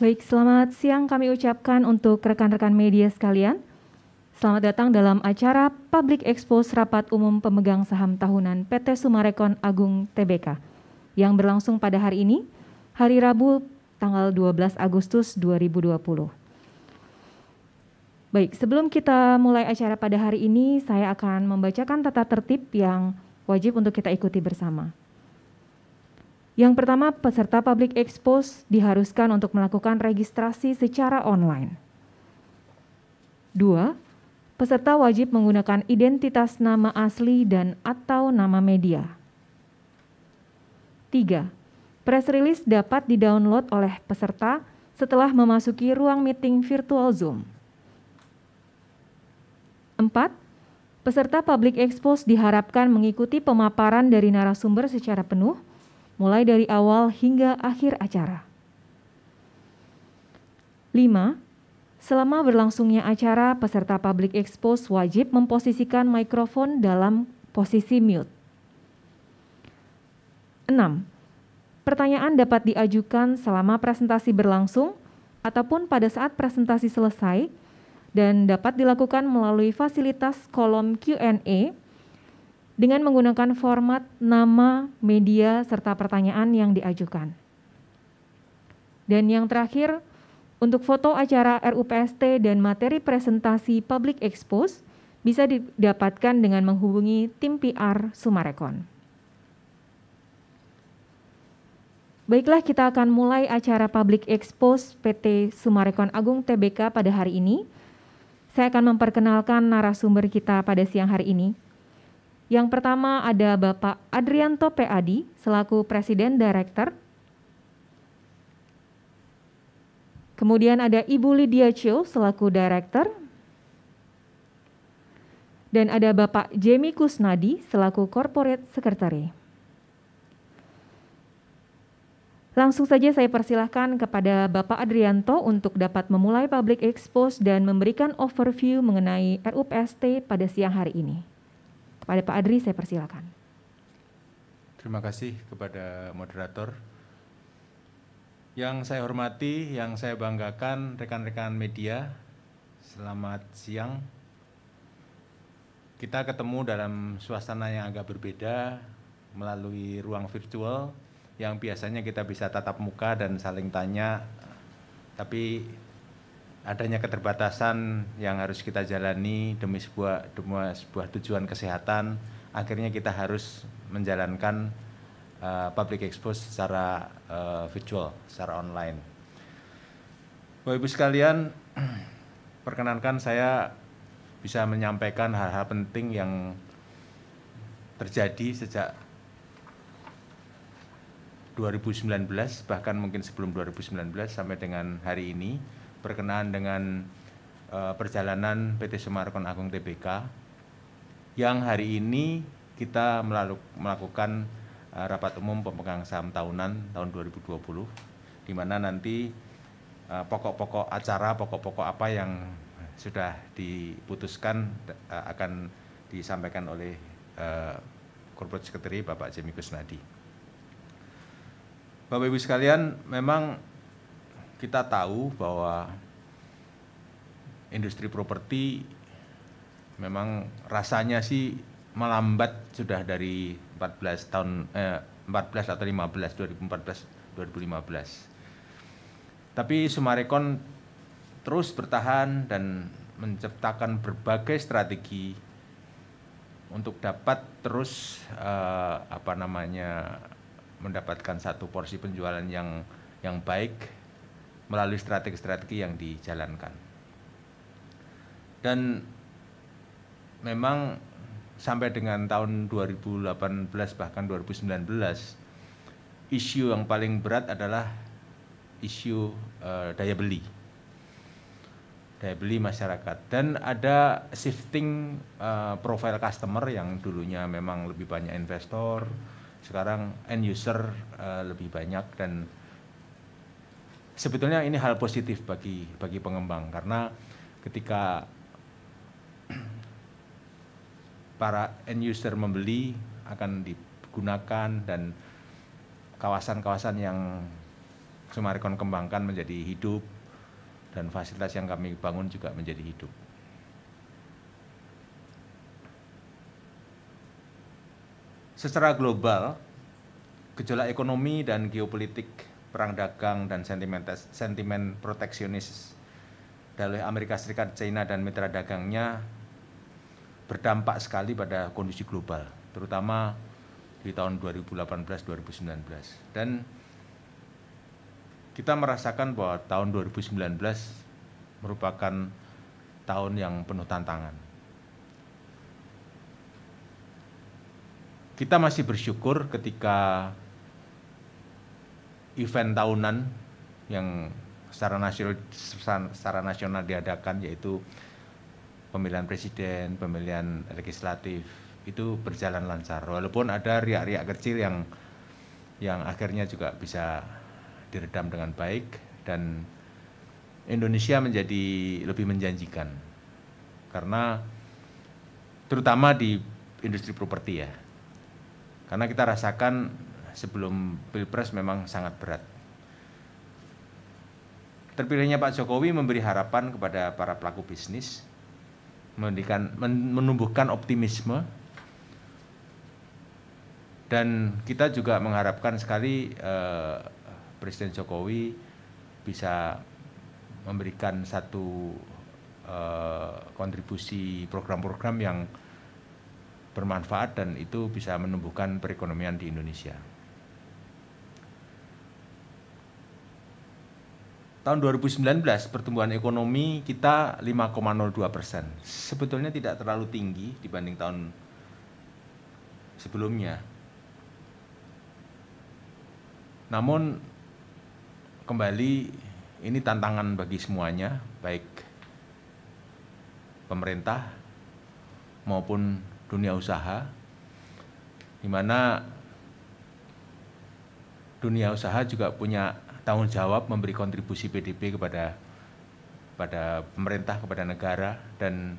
Baik, selamat siang kami ucapkan untuk rekan-rekan media sekalian. Selamat datang dalam acara Public Expo Rapat Umum Pemegang Saham Tahunan PT Sumarekon Agung TBK yang berlangsung pada hari ini, hari Rabu tanggal 12 Agustus 2020. Baik, sebelum kita mulai acara pada hari ini, saya akan membacakan tata tertib yang wajib untuk kita ikuti bersama. Yang pertama, peserta public expose diharuskan untuk melakukan registrasi secara online. Dua, peserta wajib menggunakan identitas nama asli dan atau nama media. Tiga, press release dapat didownload oleh peserta setelah memasuki ruang meeting virtual Zoom. Empat, Peserta public expose diharapkan mengikuti pemaparan dari narasumber secara penuh – mulai dari awal hingga akhir acara. 5. Selama berlangsungnya acara, peserta public expose wajib memposisikan mikrofon dalam posisi mute. 6. Pertanyaan dapat diajukan selama presentasi berlangsung ataupun pada saat presentasi selesai dan dapat dilakukan melalui fasilitas kolom Q&A dengan menggunakan format nama, media, serta pertanyaan yang diajukan. Dan yang terakhir, untuk foto acara RUPST dan materi presentasi public expose bisa didapatkan dengan menghubungi tim PR Sumarekon. Baiklah, kita akan mulai acara public expose PT Sumarekon Agung TBK pada hari ini. Saya akan memperkenalkan narasumber kita pada siang hari ini, yang pertama ada Bapak Adrianto PAD selaku Presiden Direktur, Kemudian ada Ibu Lydia Chiu, selaku Direktur, Dan ada Bapak Jemi Kusnadi, selaku Corporate Secretary. Langsung saja saya persilahkan kepada Bapak Adrianto untuk dapat memulai public expose dan memberikan overview mengenai RUPST pada siang hari ini. Kepada Pak Adri saya persilakan. Terima kasih kepada moderator. Yang saya hormati, yang saya banggakan rekan-rekan media, selamat siang. Kita ketemu dalam suasana yang agak berbeda melalui ruang virtual yang biasanya kita bisa tatap muka dan saling tanya. Tapi adanya keterbatasan yang harus kita jalani demi sebuah demi sebuah tujuan kesehatan akhirnya kita harus menjalankan uh, public expose secara uh, virtual secara online Bapak Ibu sekalian perkenankan saya bisa menyampaikan hal-hal penting yang terjadi sejak 2019 bahkan mungkin sebelum 2019 sampai dengan hari ini berkenaan dengan uh, perjalanan PT Sumarkon Agung TBK yang hari ini kita melakukan uh, rapat umum pemegang saham tahunan tahun 2020 di mana nanti eh, pokok-pokok uh, acara, pokok-pokok apa yang sudah diputuskan uh, akan disampaikan oleh uh, Corporate Secretary Bapak Jemi Kusnadi. Bapak Ibu sekalian, memang kita tahu bahwa industri properti memang rasanya sih melambat sudah dari 14 tahun eh, 14 atau 15 2014 2015. Tapi Sumarekon terus bertahan dan menciptakan berbagai strategi untuk dapat terus eh, apa namanya mendapatkan satu porsi penjualan yang yang baik melalui strategi-strategi yang dijalankan. Dan memang sampai dengan tahun 2018 bahkan 2019 isu yang paling berat adalah isu uh, daya beli daya beli masyarakat dan ada shifting uh, profile customer yang dulunya memang lebih banyak investor sekarang end user uh, lebih banyak dan sebetulnya ini hal positif bagi bagi pengembang karena ketika para end user membeli akan digunakan dan kawasan-kawasan yang Sumarekon kembangkan menjadi hidup dan fasilitas yang kami bangun juga menjadi hidup. Secara global, gejolak ekonomi dan geopolitik perang dagang dan sentimen sentimen proteksionis dari Amerika Serikat, China dan mitra dagangnya berdampak sekali pada kondisi global, terutama di tahun 2018-2019. Dan kita merasakan bahwa tahun 2019 merupakan tahun yang penuh tantangan. Kita masih bersyukur ketika event tahunan yang secara nasional secara nasional diadakan yaitu pemilihan presiden, pemilihan legislatif itu berjalan lancar. Walaupun ada riak-riak kecil yang yang akhirnya juga bisa diredam dengan baik dan Indonesia menjadi lebih menjanjikan karena terutama di industri properti ya karena kita rasakan sebelum Pilpres memang sangat berat. Terpilihnya Pak Jokowi memberi harapan kepada para pelaku bisnis, mendikan, menumbuhkan optimisme, dan kita juga mengharapkan sekali eh, Presiden Jokowi bisa memberikan satu eh, kontribusi program-program yang bermanfaat dan itu bisa menumbuhkan perekonomian di Indonesia. tahun 2019 pertumbuhan ekonomi kita 5,02 persen. Sebetulnya tidak terlalu tinggi dibanding tahun sebelumnya. Namun kembali ini tantangan bagi semuanya, baik pemerintah maupun dunia usaha, di mana dunia usaha juga punya tanggung jawab memberi kontribusi PDB kepada pada pemerintah kepada negara dan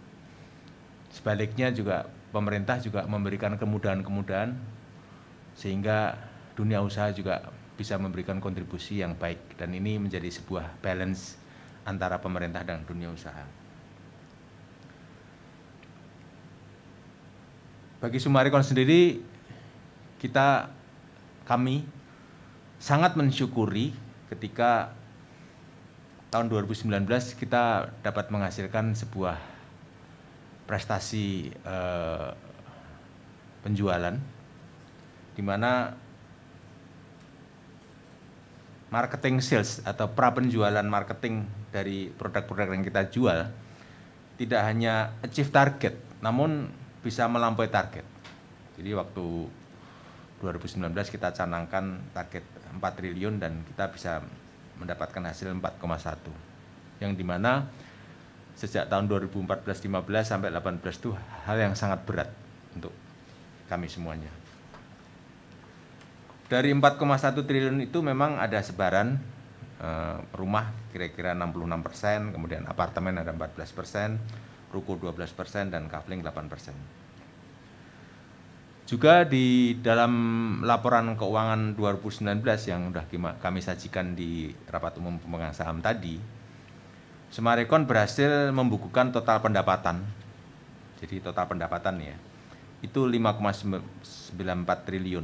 sebaliknya juga pemerintah juga memberikan kemudahan-kemudahan sehingga dunia usaha juga bisa memberikan kontribusi yang baik dan ini menjadi sebuah balance antara pemerintah dan dunia usaha. Bagi Sumarikon sendiri kita kami sangat mensyukuri ketika tahun 2019 kita dapat menghasilkan sebuah prestasi eh, penjualan di mana marketing sales atau pra penjualan marketing dari produk-produk yang kita jual tidak hanya achieve target namun bisa melampaui target. Jadi waktu 2019 kita canangkan target 4 triliun dan kita bisa mendapatkan hasil 4,1 yang dimana sejak tahun 2014-15 sampai 18 itu hal yang sangat berat untuk kami semuanya dari 4,1 triliun itu memang ada sebaran eh, rumah kira-kira 66 persen kemudian apartemen ada 14 persen ruko 12 persen dan kafling 8 persen juga di dalam laporan keuangan 2019 yang sudah kami sajikan di rapat umum pemegang saham tadi, Semarekon berhasil membukukan total pendapatan. Jadi total pendapatan ya. Itu 5,94 triliun.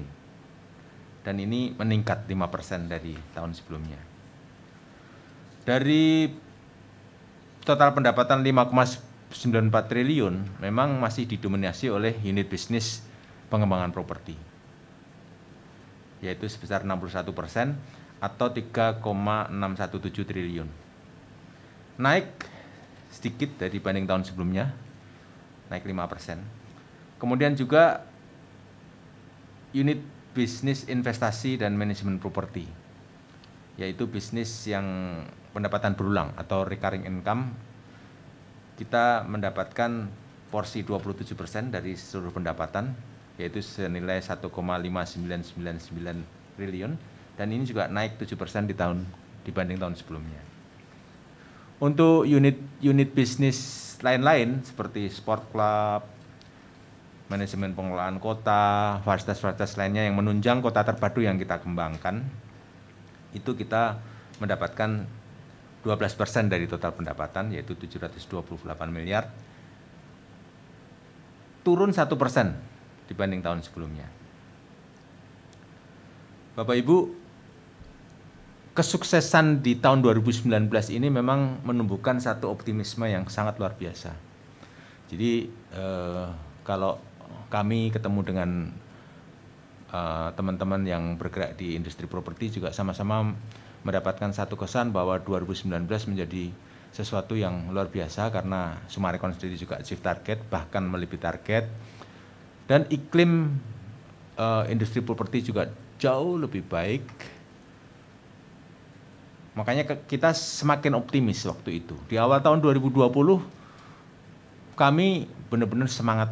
Dan ini meningkat 5% dari tahun sebelumnya. Dari total pendapatan 5,94 triliun memang masih didominasi oleh unit bisnis pengembangan properti yaitu sebesar 61 persen atau 3,617 triliun naik sedikit dari banding tahun sebelumnya naik 5 persen kemudian juga unit bisnis investasi dan manajemen properti yaitu bisnis yang pendapatan berulang atau recurring income kita mendapatkan porsi 27% dari seluruh pendapatan yaitu senilai 1,5999 triliun dan ini juga naik 7% di tahun dibanding tahun sebelumnya. Untuk unit-unit bisnis lain-lain seperti sport club, manajemen pengelolaan kota, fasilitas-fasilitas lainnya yang menunjang kota terpadu yang kita kembangkan, itu kita mendapatkan 12% dari total pendapatan yaitu 728 miliar turun satu persen dibanding tahun sebelumnya. Bapak Ibu, kesuksesan di tahun 2019 ini memang menumbuhkan satu optimisme yang sangat luar biasa. Jadi eh, kalau kami ketemu dengan eh, teman-teman eh, yang bergerak di industri properti juga sama-sama mendapatkan satu kesan bahwa 2019 menjadi sesuatu yang luar biasa karena Sumarekon sendiri juga achieve target bahkan melebihi target dan iklim uh, industri properti juga jauh lebih baik. Makanya kita semakin optimis waktu itu. Di awal tahun 2020 kami benar-benar semangat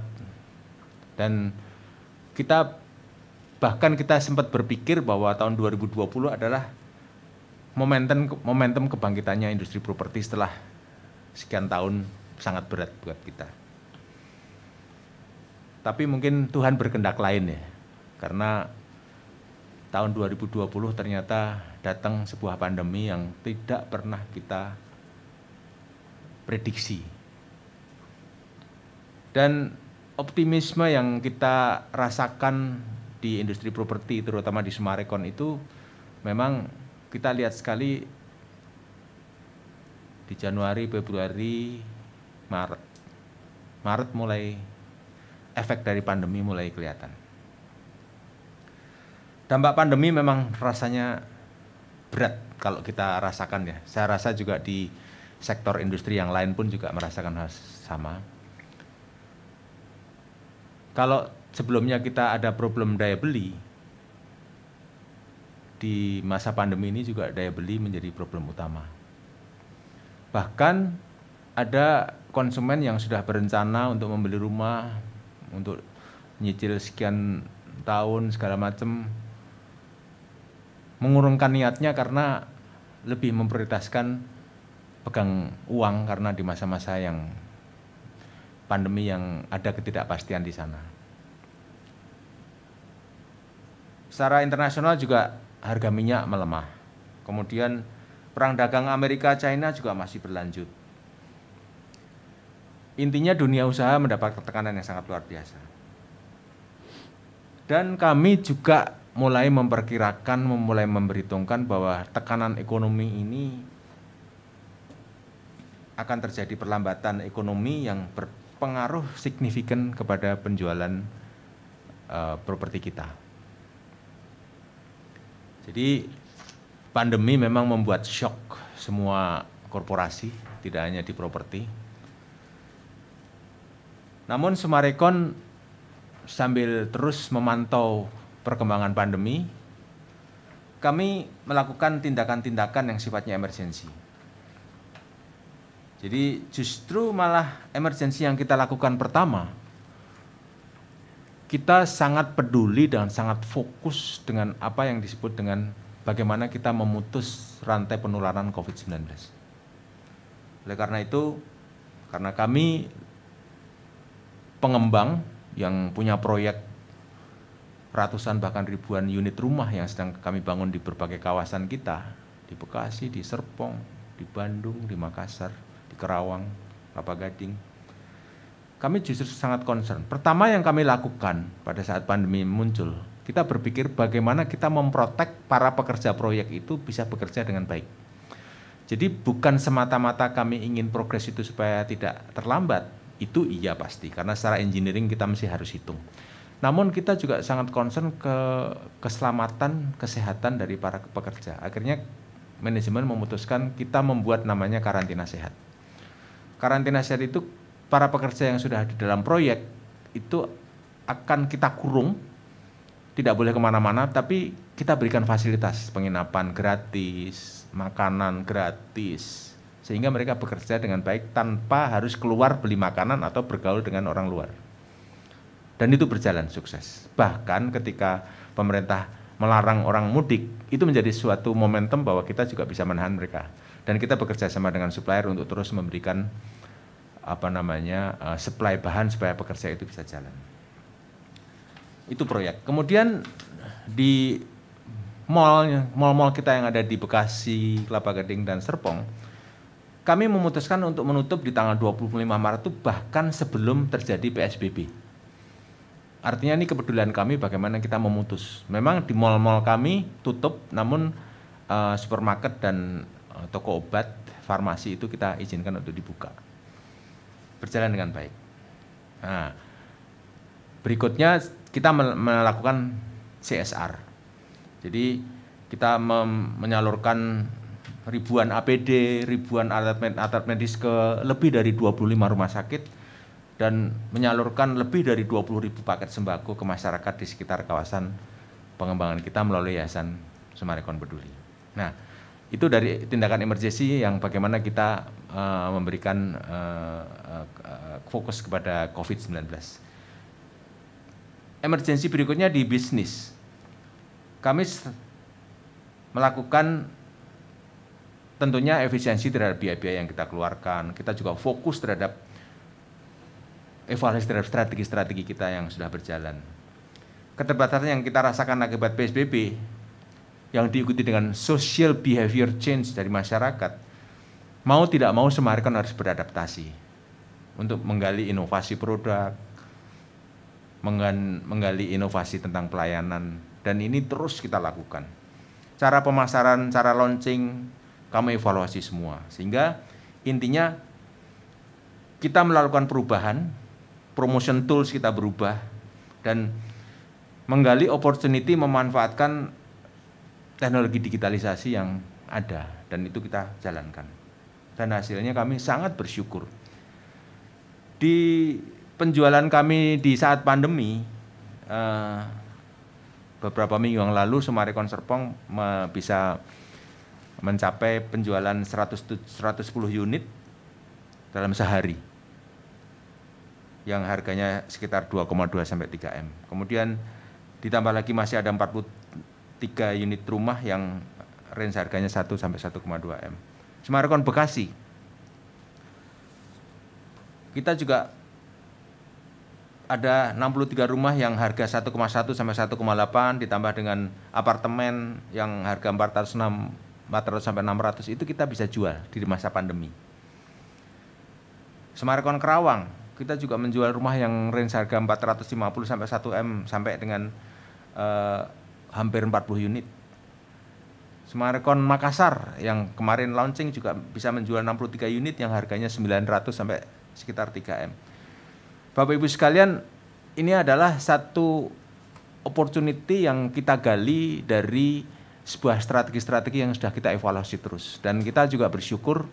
dan kita bahkan kita sempat berpikir bahwa tahun 2020 adalah momentum momentum kebangkitannya industri properti setelah sekian tahun sangat berat buat kita. Tapi mungkin Tuhan berkendak lain ya. Karena tahun 2020 ternyata datang sebuah pandemi yang tidak pernah kita prediksi. Dan optimisme yang kita rasakan di industri properti terutama di Semarekon itu memang kita lihat sekali di Januari, Februari, Maret. Maret mulai efek dari pandemi mulai kelihatan. Dampak pandemi memang rasanya berat kalau kita rasakan ya. Saya rasa juga di sektor industri yang lain pun juga merasakan hal sama. Kalau sebelumnya kita ada problem daya beli, di masa pandemi ini juga daya beli menjadi problem utama. Bahkan ada konsumen yang sudah berencana untuk membeli rumah, untuk nyicil sekian tahun segala macam mengurungkan niatnya karena lebih memprioritaskan pegang uang karena di masa-masa yang pandemi yang ada ketidakpastian di sana. Secara internasional juga harga minyak melemah. Kemudian perang dagang Amerika China juga masih berlanjut. Intinya dunia usaha mendapat tekanan yang sangat luar biasa. Dan kami juga mulai memperkirakan, memulai memberhitungkan bahwa tekanan ekonomi ini akan terjadi perlambatan ekonomi yang berpengaruh signifikan kepada penjualan uh, properti kita. Jadi pandemi memang membuat shock semua korporasi, tidak hanya di properti namun Semarekon sambil terus memantau perkembangan pandemi, kami melakukan tindakan-tindakan yang sifatnya emergensi. Jadi justru malah emergensi yang kita lakukan pertama, kita sangat peduli dan sangat fokus dengan apa yang disebut dengan bagaimana kita memutus rantai penularan COVID-19. Oleh karena itu, karena kami pengembang yang punya proyek ratusan bahkan ribuan unit rumah yang sedang kami bangun di berbagai kawasan kita di Bekasi, di Serpong, di Bandung, di Makassar, di Kerawang, Kelapa Gading. Kami justru sangat concern. Pertama yang kami lakukan pada saat pandemi muncul, kita berpikir bagaimana kita memprotek para pekerja proyek itu bisa bekerja dengan baik. Jadi bukan semata-mata kami ingin progres itu supaya tidak terlambat, itu iya pasti karena secara engineering kita mesti harus hitung. Namun kita juga sangat concern ke keselamatan, kesehatan dari para pekerja. Akhirnya manajemen memutuskan kita membuat namanya karantina sehat. Karantina sehat itu para pekerja yang sudah di dalam proyek itu akan kita kurung tidak boleh kemana-mana tapi kita berikan fasilitas penginapan gratis makanan gratis sehingga mereka bekerja dengan baik tanpa harus keluar beli makanan atau bergaul dengan orang luar. Dan itu berjalan sukses. Bahkan ketika pemerintah melarang orang mudik, itu menjadi suatu momentum bahwa kita juga bisa menahan mereka. Dan kita bekerja sama dengan supplier untuk terus memberikan apa namanya eh, supply bahan supaya pekerja itu bisa jalan. Itu proyek. Kemudian di mall mall-mall kita yang ada di Bekasi, Kelapa Gading dan Serpong kami memutuskan untuk menutup di tanggal 25 Maret itu bahkan sebelum terjadi PSBB. Artinya ini kepedulian kami bagaimana kita memutus. Memang di mal-mal kami tutup, namun uh, supermarket dan uh, toko obat, farmasi itu kita izinkan untuk dibuka. Berjalan dengan baik. Nah, berikutnya kita melakukan CSR. Jadi kita menyalurkan ribuan APD, ribuan alat, med alat medis ke lebih dari 25 rumah sakit dan menyalurkan lebih dari 20 ribu paket sembako ke masyarakat di sekitar kawasan pengembangan kita melalui Yayasan Sumarekon Peduli. Nah, itu dari tindakan emergensi yang bagaimana kita uh, memberikan uh, uh, fokus kepada COVID-19. Emergensi berikutnya di bisnis. Kami melakukan tentunya efisiensi terhadap biaya-biaya yang kita keluarkan. Kita juga fokus terhadap evaluasi terhadap strategi-strategi kita yang sudah berjalan. Keterbatasan yang kita rasakan akibat PSBB yang diikuti dengan social behavior change dari masyarakat, mau tidak mau semarikan harus beradaptasi untuk menggali inovasi produk, menggali inovasi tentang pelayanan, dan ini terus kita lakukan. Cara pemasaran, cara launching, kami evaluasi semua. Sehingga intinya kita melakukan perubahan, promotion tools kita berubah dan menggali opportunity memanfaatkan teknologi digitalisasi yang ada dan itu kita jalankan. Dan hasilnya kami sangat bersyukur. Di penjualan kami di saat pandemi eh, beberapa minggu yang lalu Sumare Konserpong bisa mencapai penjualan 100, 110 unit dalam sehari yang harganya sekitar 2,2 sampai 3 M. Kemudian ditambah lagi masih ada 43 unit rumah yang range harganya 1 sampai 1,2 M. Semarakon Bekasi. Kita juga ada 63 rumah yang harga 1,1 sampai 1,8 ditambah dengan apartemen yang harga 460 400 sampai 600 itu kita bisa jual di masa pandemi. Semarkon Kerawang, kita juga menjual rumah yang range harga 450 sampai 1 M sampai dengan eh, hampir 40 unit. Semarkon Makassar yang kemarin launching juga bisa menjual 63 unit yang harganya 900 sampai sekitar 3 M. Bapak Ibu sekalian, ini adalah satu opportunity yang kita gali dari sebuah strategi-strategi yang sudah kita evaluasi terus. Dan kita juga bersyukur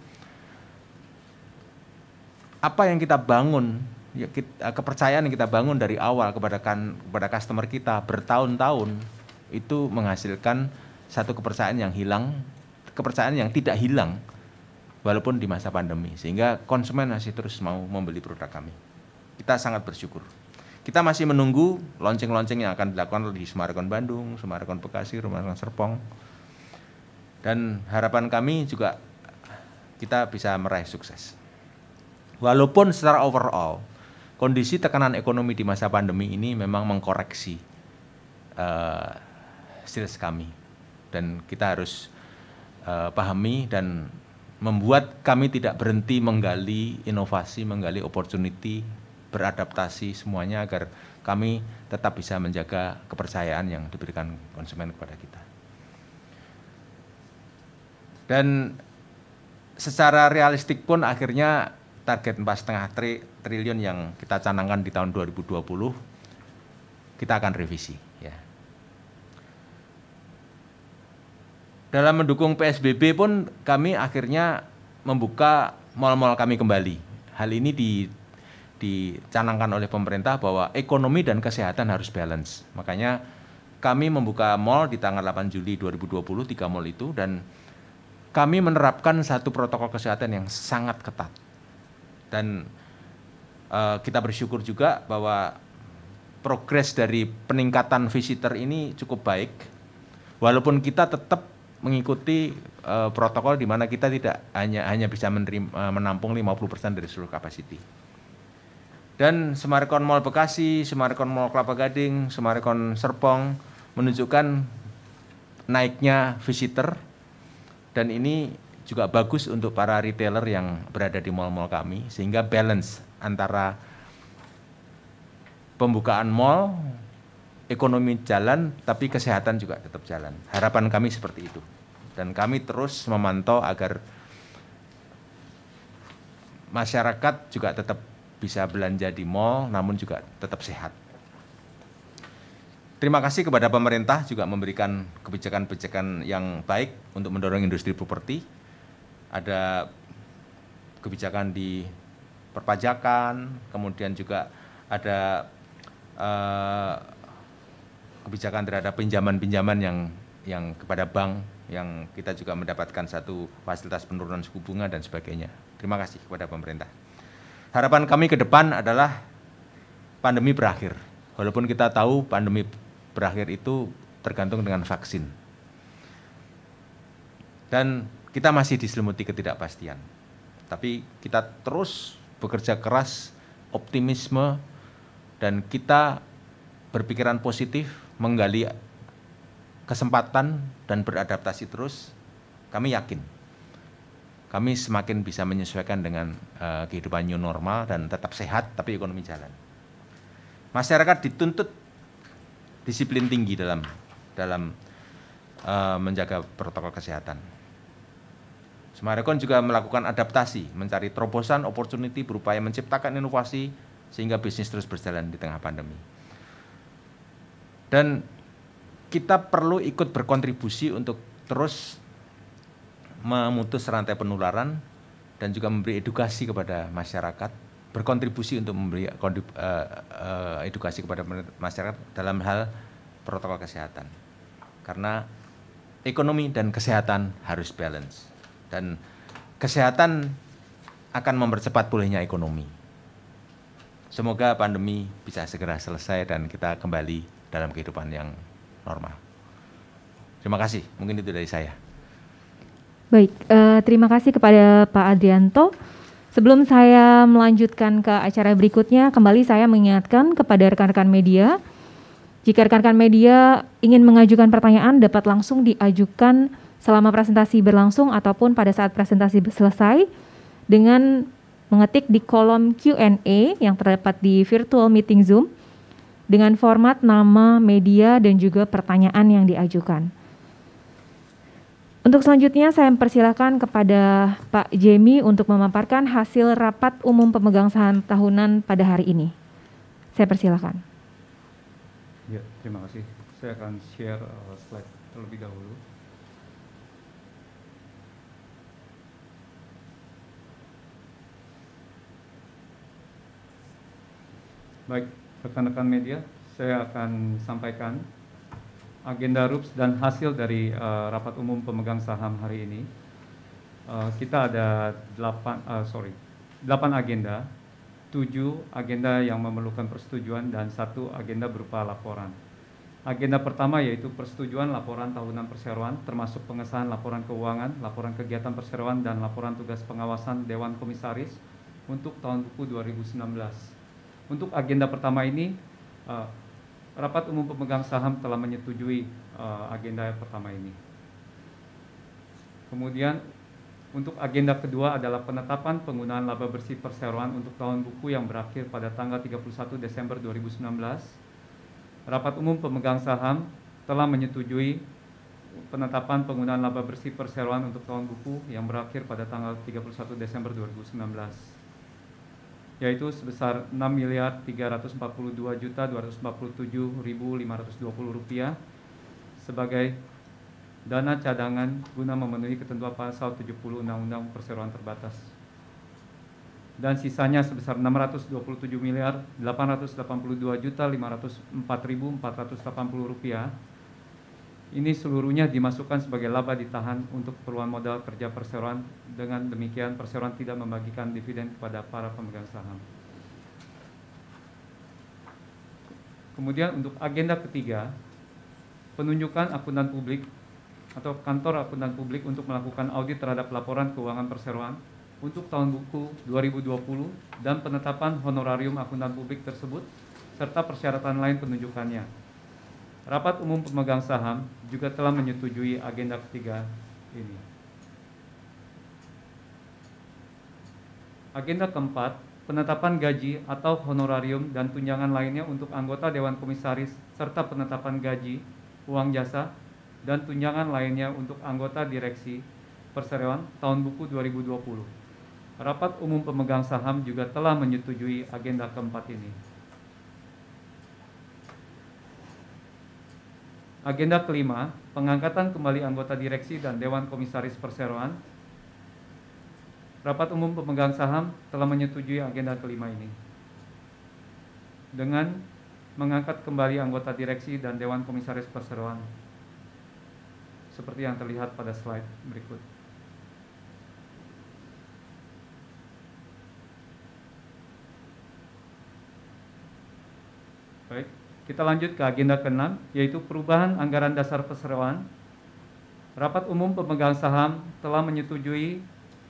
apa yang kita bangun, ya, eh, kepercayaan yang kita bangun dari awal kepada kan, kepada customer kita bertahun-tahun itu menghasilkan satu kepercayaan yang hilang, kepercayaan yang tidak hilang walaupun di masa pandemi sehingga konsumen masih terus mau membeli produk kami. Kita sangat bersyukur kita masih menunggu launching-launching yang akan dilakukan di Semarang, Bandung, Semarang, Bekasi, Rumah Semarakon Serpong. Dan harapan kami juga kita bisa meraih sukses. Walaupun secara overall kondisi tekanan ekonomi di masa pandemi ini memang mengkoreksi uh, eh, sales kami dan kita harus uh, pahami dan membuat kami tidak berhenti menggali inovasi, menggali opportunity beradaptasi semuanya agar kami tetap bisa menjaga kepercayaan yang diberikan konsumen kepada kita. Dan secara realistik pun akhirnya target 4,5 tri triliun yang kita canangkan di tahun 2020 kita akan revisi ya. Dalam mendukung PSBB pun kami akhirnya membuka mal-mal kami kembali. Hal ini di dicanangkan oleh pemerintah bahwa ekonomi dan kesehatan harus balance. Makanya kami membuka mall di tanggal 8 Juli 2020, tiga mall itu, dan kami menerapkan satu protokol kesehatan yang sangat ketat. Dan uh, kita bersyukur juga bahwa progres dari peningkatan visitor ini cukup baik, walaupun kita tetap mengikuti uh, protokol di mana kita tidak hanya hanya bisa menerima, menampung 50% dari seluruh kapasiti. Dan Semarikon Mall Bekasi, Semarikon Mall Kelapa Gading, Semarikon Serpong menunjukkan naiknya visitor dan ini juga bagus untuk para retailer yang berada di mall-mall kami sehingga balance antara pembukaan mall, ekonomi jalan tapi kesehatan juga tetap jalan. Harapan kami seperti itu. Dan kami terus memantau agar masyarakat juga tetap bisa belanja di mall namun juga tetap sehat. Terima kasih kepada pemerintah juga memberikan kebijakan-kebijakan yang baik untuk mendorong industri properti. Ada kebijakan di perpajakan, kemudian juga ada eh, kebijakan terhadap pinjaman-pinjaman yang yang kepada bank yang kita juga mendapatkan satu fasilitas penurunan suku bunga dan sebagainya. Terima kasih kepada pemerintah harapan kami ke depan adalah pandemi berakhir. Walaupun kita tahu pandemi berakhir itu tergantung dengan vaksin. Dan kita masih diselimuti ketidakpastian. Tapi kita terus bekerja keras, optimisme, dan kita berpikiran positif, menggali kesempatan dan beradaptasi terus. Kami yakin kami semakin bisa menyesuaikan dengan uh, kehidupan new normal dan tetap sehat tapi ekonomi jalan. Masyarakat dituntut disiplin tinggi dalam dalam uh, menjaga protokol kesehatan. Semarekon juga melakukan adaptasi, mencari terobosan, opportunity, berupaya menciptakan inovasi sehingga bisnis terus berjalan di tengah pandemi. Dan kita perlu ikut berkontribusi untuk terus memutus rantai penularan dan juga memberi edukasi kepada masyarakat berkontribusi untuk memberi eh, eh, eh, edukasi kepada masyarakat dalam hal protokol kesehatan karena ekonomi dan kesehatan harus balance dan kesehatan akan mempercepat pulihnya ekonomi semoga pandemi bisa segera selesai dan kita kembali dalam kehidupan yang normal terima kasih mungkin itu dari saya Baik, uh, terima kasih kepada Pak Adrianto. Sebelum saya melanjutkan ke acara berikutnya, kembali saya mengingatkan kepada rekan-rekan media, jika rekan-rekan media ingin mengajukan pertanyaan, dapat langsung diajukan selama presentasi berlangsung ataupun pada saat presentasi selesai dengan mengetik di kolom Q&A yang terdapat di virtual meeting Zoom dengan format nama media dan juga pertanyaan yang diajukan. Untuk selanjutnya saya persilahkan kepada Pak Jemi untuk memaparkan hasil rapat umum pemegang saham tahunan pada hari ini. Saya persilahkan. Ya, terima kasih. Saya akan share uh, slide terlebih dahulu. Baik, rekan-rekan media, saya akan sampaikan agenda RUPS dan hasil dari uh, rapat umum pemegang saham hari ini. Uh, kita ada 8 uh, eh, sorry, 8 agenda, 7 agenda yang memerlukan persetujuan dan satu agenda berupa laporan. Agenda pertama yaitu persetujuan laporan tahunan perseroan termasuk pengesahan laporan keuangan, laporan kegiatan perseroan dan laporan tugas pengawasan Dewan Komisaris untuk tahun buku 2019. Untuk agenda pertama ini rapat umum pemegang saham telah menyetujui uh, agenda pertama ini. Kemudian untuk agenda kedua adalah penetapan penggunaan laba bersih perseroan untuk tahun buku yang berakhir pada tanggal 31 Desember 2019. Rapat umum pemegang saham telah menyetujui penetapan penggunaan laba bersih perseroan untuk tahun buku yang berakhir pada tanggal 31 Desember 2019 yaitu sebesar 6 miliar 342 juta 247.520 rupiah sebagai dana cadangan guna memenuhi ketentuan pasal 70 Undang-Undang Perseroan Terbatas dan sisanya sebesar 627 miliar 882 juta 504 rupiah ini seluruhnya dimasukkan sebagai laba ditahan untuk keperluan modal kerja perseroan. Dengan demikian, perseroan tidak membagikan dividen kepada para pemegang saham. Kemudian untuk agenda ketiga, penunjukan akuntan publik atau kantor akuntan publik untuk melakukan audit terhadap laporan keuangan perseroan untuk tahun buku 2020 dan penetapan honorarium akuntan publik tersebut serta persyaratan lain penunjukannya. Rapat Umum Pemegang Saham juga telah menyetujui agenda ketiga ini. Agenda keempat, penetapan gaji atau honorarium dan tunjangan lainnya untuk anggota Dewan Komisaris serta penetapan gaji, uang jasa, dan tunjangan lainnya untuk anggota Direksi Perseroan tahun buku 2020. Rapat Umum Pemegang Saham juga telah menyetujui agenda keempat ini. Agenda kelima, pengangkatan kembali anggota direksi dan Dewan Komisaris Perseroan. Rapat Umum Pemegang Saham telah menyetujui agenda kelima ini. Dengan mengangkat kembali anggota direksi dan Dewan Komisaris Perseroan. Seperti yang terlihat pada slide berikut. Baik. Kita lanjut ke agenda ke-6, yaitu perubahan anggaran dasar perseroan. Rapat umum pemegang saham telah menyetujui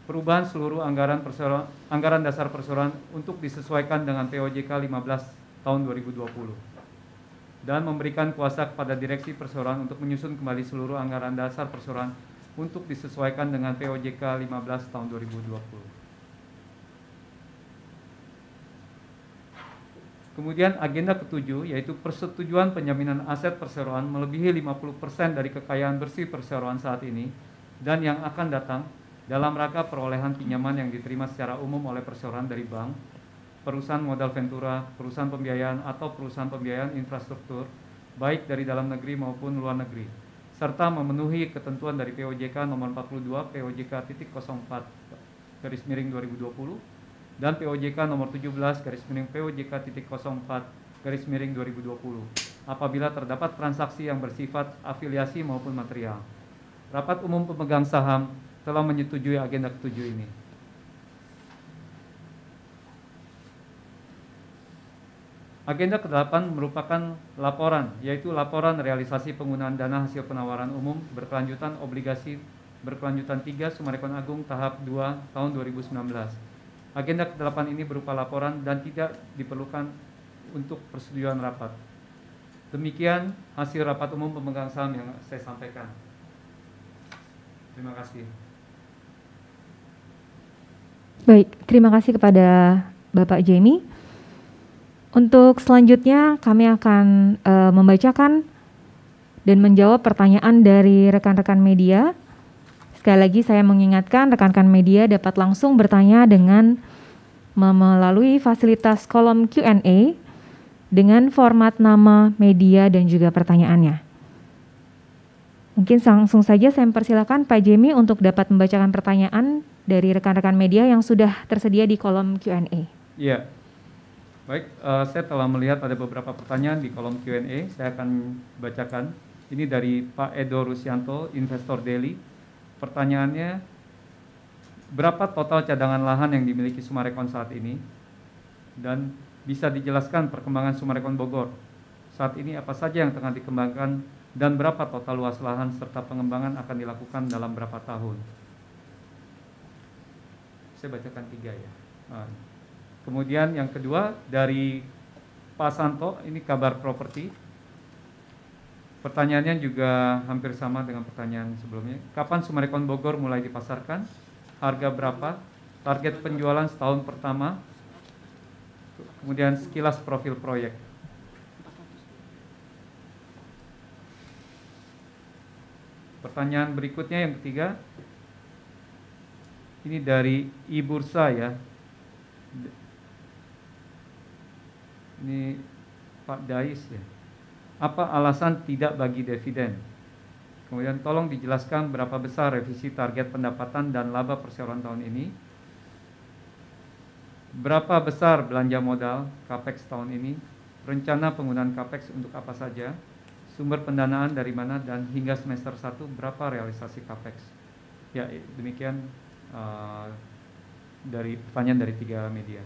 perubahan seluruh anggaran perseroan, anggaran dasar perseroan untuk disesuaikan dengan POJK 15 tahun 2020 dan memberikan kuasa kepada Direksi Perseroan untuk menyusun kembali seluruh anggaran dasar perseroan untuk disesuaikan dengan POJK 15 tahun 2020. Kemudian agenda ketujuh yaitu persetujuan penjaminan aset perseroan melebihi 50% dari kekayaan bersih perseroan saat ini dan yang akan datang dalam rangka perolehan pinjaman yang diterima secara umum oleh perseroan dari bank, perusahaan modal ventura, perusahaan pembiayaan atau perusahaan pembiayaan infrastruktur baik dari dalam negeri maupun luar negeri serta memenuhi ketentuan dari POJK nomor 42 POJK titik 04 garis miring 2020 dan POJK nomor 17 garis miring POJK garis miring 2020 apabila terdapat transaksi yang bersifat afiliasi maupun material. Rapat Umum Pemegang Saham telah menyetujui agenda ketujuh ini. Agenda ke-8 merupakan laporan, yaitu laporan realisasi penggunaan dana hasil penawaran umum berkelanjutan obligasi berkelanjutan 3 Sumarekon Agung tahap 2 tahun 2019 Agenda ke-8 ini berupa laporan dan tidak diperlukan untuk persetujuan rapat. Demikian hasil rapat umum pemegang saham yang saya sampaikan. Terima kasih. Baik, terima kasih kepada Bapak Jamie. Untuk selanjutnya kami akan uh, membacakan dan menjawab pertanyaan dari rekan-rekan media Sekali lagi saya mengingatkan rekan-rekan media dapat langsung bertanya dengan melalui fasilitas kolom Q&A dengan format nama, media, dan juga pertanyaannya. Mungkin langsung saja saya persilakan Pak Jemi untuk dapat membacakan pertanyaan dari rekan-rekan media yang sudah tersedia di kolom Q&A. Iya, baik. Uh, saya telah melihat ada beberapa pertanyaan di kolom Q&A. Saya akan bacakan. Ini dari Pak Edo Rusianto, Investor Daily pertanyaannya berapa total cadangan lahan yang dimiliki Sumarekon saat ini dan bisa dijelaskan perkembangan Sumarekon Bogor saat ini apa saja yang tengah dikembangkan dan berapa total luas lahan serta pengembangan akan dilakukan dalam berapa tahun saya bacakan tiga ya ah. kemudian yang kedua dari Pak Santo ini kabar properti Pertanyaannya juga hampir sama dengan pertanyaan sebelumnya. Kapan Sumarekon Bogor mulai dipasarkan? Harga berapa? Target penjualan setahun pertama? Kemudian sekilas profil proyek. Pertanyaan berikutnya yang ketiga. Ini dari e-bursa ya. Ini Pak Dais ya apa alasan tidak bagi dividen? Kemudian tolong dijelaskan berapa besar revisi target pendapatan dan laba perseroan tahun ini. Berapa besar belanja modal CAPEX tahun ini? Rencana penggunaan CAPEX untuk apa saja? Sumber pendanaan dari mana dan hingga semester 1 berapa realisasi CAPEX? Ya, demikian uh, dari pertanyaan dari tiga media.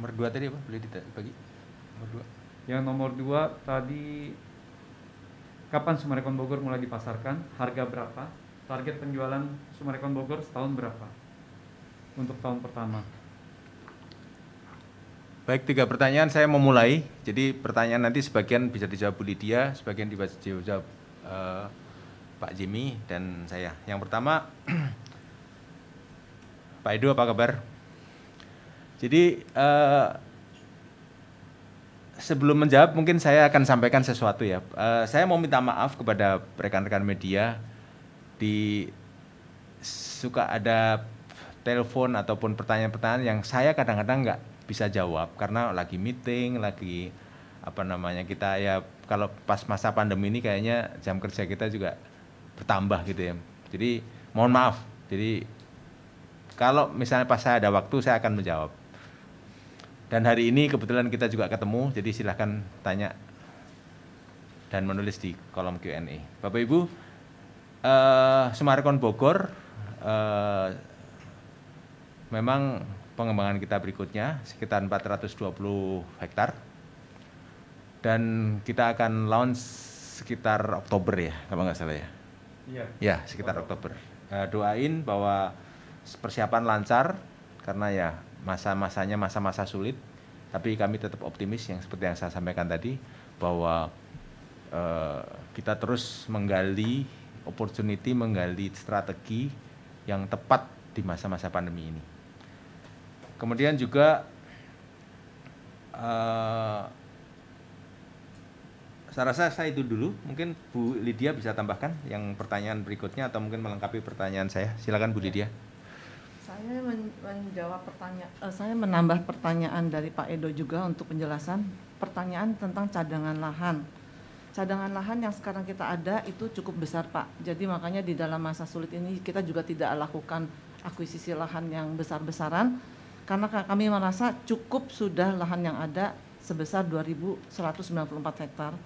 Nomor dua tadi apa? Boleh dibagi? Nomor dua. Yang nomor dua tadi kapan Sumarekon Bogor mulai dipasarkan, harga berapa, target penjualan Sumarekon Bogor setahun berapa untuk tahun pertama. Baik, tiga pertanyaan saya memulai. Jadi pertanyaan nanti sebagian bisa dijawab Bu Lydia, sebagian dijawab uh, Pak Jimmy dan saya. Yang pertama, Pak Edo apa kabar? Jadi uh, sebelum menjawab mungkin saya akan sampaikan sesuatu ya. Uh, saya mau minta maaf kepada rekan-rekan media di suka ada telepon ataupun pertanyaan-pertanyaan yang saya kadang-kadang nggak bisa jawab karena lagi meeting, lagi apa namanya kita ya kalau pas masa pandemi ini kayaknya jam kerja kita juga bertambah gitu ya. Jadi mohon maaf. Jadi kalau misalnya pas saya ada waktu saya akan menjawab. Dan hari ini kebetulan kita juga ketemu, jadi silahkan tanya dan menulis di kolom Q&A. Bapak Ibu, uh, eh, Semarkon Bogor, uh, memang pengembangan kita berikutnya sekitar 420 hektar dan kita akan launch sekitar Oktober ya, kalau nggak salah ya. Iya. Ya, sekitar Oktober. Uh, doain bahwa persiapan lancar karena ya masa-masanya masa-masa sulit, tapi kami tetap optimis yang seperti yang saya sampaikan tadi bahwa uh, kita terus menggali opportunity, menggali strategi yang tepat di masa-masa pandemi ini. Kemudian juga uh, saya rasa saya itu dulu. Mungkin Bu Lydia bisa tambahkan yang pertanyaan berikutnya atau mungkin melengkapi pertanyaan saya. Silakan Bu ya. Lydia. Saya men menjawab pertanyaan, uh, eh, saya menambah pertanyaan dari Pak Edo juga untuk penjelasan pertanyaan tentang cadangan lahan. Cadangan lahan yang sekarang kita ada itu cukup besar Pak. Jadi makanya di dalam masa sulit ini kita juga tidak lakukan akuisisi lahan yang besar-besaran karena kami merasa cukup sudah lahan yang ada sebesar 2.194 hektar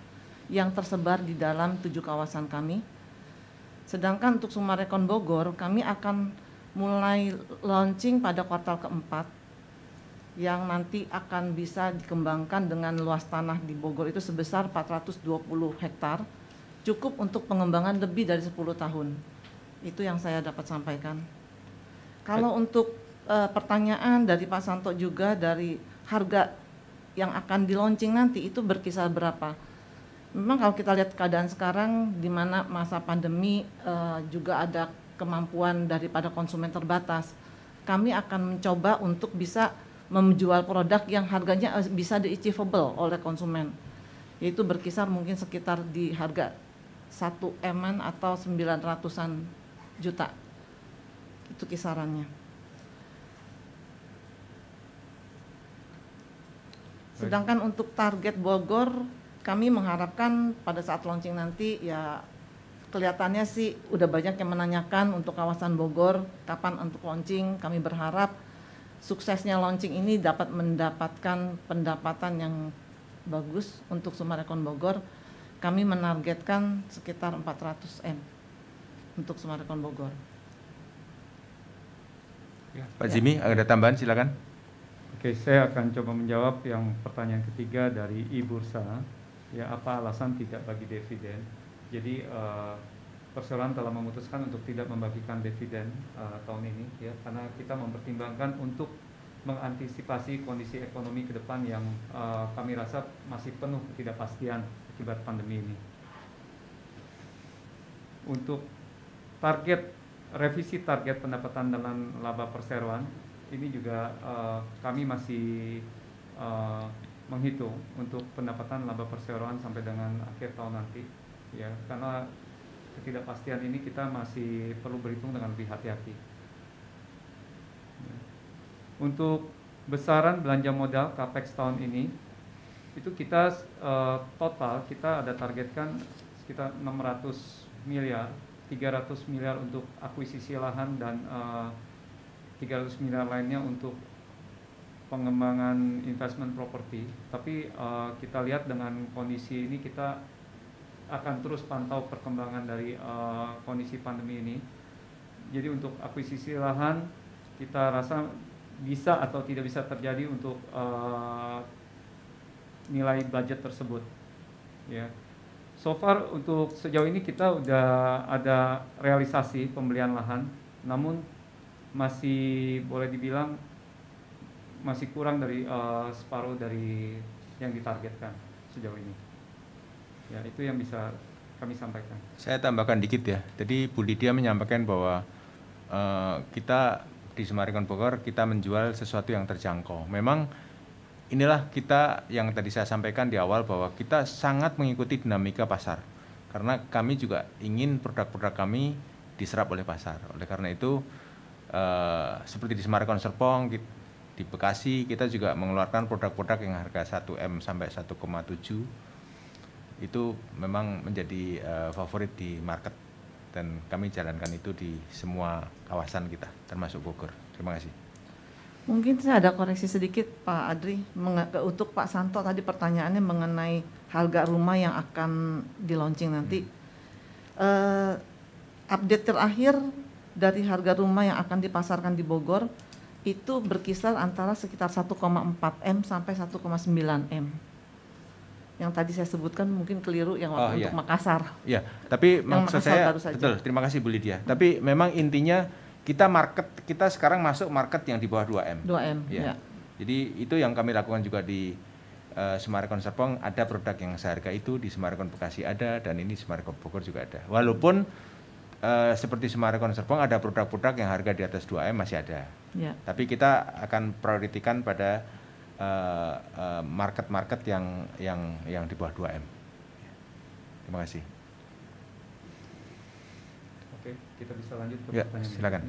yang tersebar di dalam tujuh kawasan kami. Sedangkan untuk Sumarekon Bogor, kami akan mulai launching pada kuartal keempat yang nanti akan bisa dikembangkan dengan luas tanah di Bogor itu sebesar 420 hektar cukup untuk pengembangan lebih dari 10 tahun. Itu yang saya dapat sampaikan. Kalau untuk e, pertanyaan dari Pak Santo juga dari harga yang akan diluncing nanti itu berkisar berapa? Memang kalau kita lihat keadaan sekarang di mana masa pandemi e, juga ada kemampuan daripada konsumen terbatas. Kami akan mencoba untuk bisa menjual produk yang harganya eh, bisa di achievable oleh konsumen. Yaitu berkisar mungkin sekitar di harga 1 m atau 900-an juta. Itu kisarannya. Sedangkan untuk target Bogor, kami mengharapkan pada saat launching nanti ya kelihatannya sih udah banyak yang menanyakan untuk kawasan Bogor kapan untuk launching. Kami berharap suksesnya launching ini dapat mendapatkan pendapatan yang bagus untuk Sumarekon Bogor. Kami menargetkan sekitar 400 M untuk Sumarekon Bogor. Ya, Pak ya. ada tambahan silakan. Oke, saya akan coba menjawab yang pertanyaan ketiga dari Ibu Bursa. Ya, apa alasan tidak bagi dividen? Jadi uh, eh, perseroan telah memutuskan untuk tidak membagikan dividen uh, tahun ini ya karena kita mempertimbangkan untuk mengantisipasi kondisi ekonomi ke depan yang uh, kami rasa masih penuh ketidakpastian akibat pandemi ini. Untuk target revisi target pendapatan dalam laba perseroan ini juga uh, kami masih uh, menghitung untuk pendapatan laba perseroan sampai dengan akhir tahun nanti ya karena ketidakpastian ini kita masih perlu berhitung dengan lebih hati-hati. Ya. Untuk besaran belanja modal capex tahun ini itu kita uh, total kita ada targetkan sekitar 600 miliar, 300 miliar untuk akuisisi lahan dan uh, eh, 300 miliar lainnya untuk pengembangan investment property Tapi uh, kita lihat dengan kondisi ini kita akan terus pantau perkembangan dari uh, kondisi pandemi ini. Jadi untuk akuisisi lahan kita rasa bisa atau tidak bisa terjadi untuk uh, nilai budget tersebut. Ya. So far untuk sejauh ini kita sudah ada realisasi pembelian lahan, namun masih boleh dibilang masih kurang dari uh, separuh dari yang ditargetkan sejauh ini. Ya, itu yang bisa kami sampaikan. Saya tambahkan dikit ya. Jadi Bu Lydia menyampaikan bahwa uh, kita di Semarikon Bogor kita menjual sesuatu yang terjangkau. Memang inilah kita yang tadi saya sampaikan di awal bahwa kita sangat mengikuti dinamika pasar. Karena kami juga ingin produk-produk kami diserap oleh pasar. Oleh karena itu uh, seperti di Semarikon Serpong di Bekasi kita juga mengeluarkan produk-produk yang harga 1M sampai 1,7 itu memang menjadi uh, favorit di market dan kami jalankan itu di semua kawasan kita termasuk Bogor. Terima kasih. Mungkin saya ada koreksi sedikit Pak Adri untuk Pak Santo tadi pertanyaannya mengenai harga rumah yang akan di launching nanti. Hmm. Uh, update terakhir dari harga rumah yang akan dipasarkan di Bogor itu berkisar antara sekitar 1,4 M sampai 1,9 M yang tadi saya sebutkan mungkin keliru yang oh, iya. untuk iya. Makassar. Iya, tapi yang maksud Makassar saya saja. betul. Terima kasih Bu Lydia. Tapi memang intinya kita market kita sekarang masuk market yang di bawah 2M. 2M. Ya. ya. Jadi itu yang kami lakukan juga di uh, eh, Semarkon Serpong ada produk yang seharga itu di Semarang, Bekasi ada dan ini Semarang, Bogor juga ada. Walaupun uh, seperti Semarang, Serpong ada produk-produk yang harga di atas 2M masih ada. Ya. Tapi kita akan prioritikan pada Eh, eh, market-market yang yang yang di bawah 2M. Terima kasih. Oke, kita bisa lanjut ke ya, pertanyaan. Silakan.